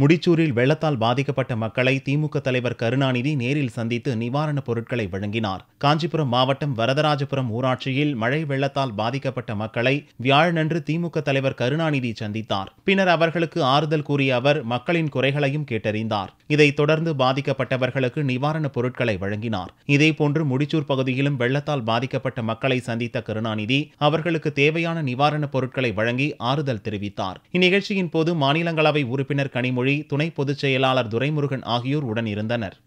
முடிச்சூரில் வெள்ளத்தால் பாதிக்கப்பட்ட மக்களை திமுக தலைவர் கருணாநிதி நேரில் சந்தித்து நிவாரணப் பொருட்களை வழங்கினார் காஞ்சிபுரம் மாவட்டம் வரதராஜபுரம் ஊராட்சியில் மழை வெள்ளத்தால் பாதிக்கப்பட்ட மக்களை வியாழனன்று திமுக தலைவர் கருணாநிதி சந்தித்தார் பின்னர் அவர்களுக்கு ஆறுதல் கூறிய அவர் மக்களின் குறைகளையும் கேட்டறிந்தார் இதைத் தொடர்ந்து பாதிக்கப்பட்டவர்களுக்கு நிவாரணப் பொருட்களை வழங்கினார் இதேபோன்று முடிச்சூர் பகுதியிலும் வெள்ளத்தால் பாதிக்கப்பட்ட மக்களை சந்தித்த கருணாநிதி அவர்களுக்கு தேவையான நிவாரணப் பொருட்களை வழங்கி ஆறுதல் தெரிவித்தார் இந்நிகழ்ச்சியின் போது மாநிலங்களவை உறுப்பினர் கனிமொழி துணை பொதுச் செயலாளர் துரைமுருகன் ஆகியோர் உடன் இருந்தனர்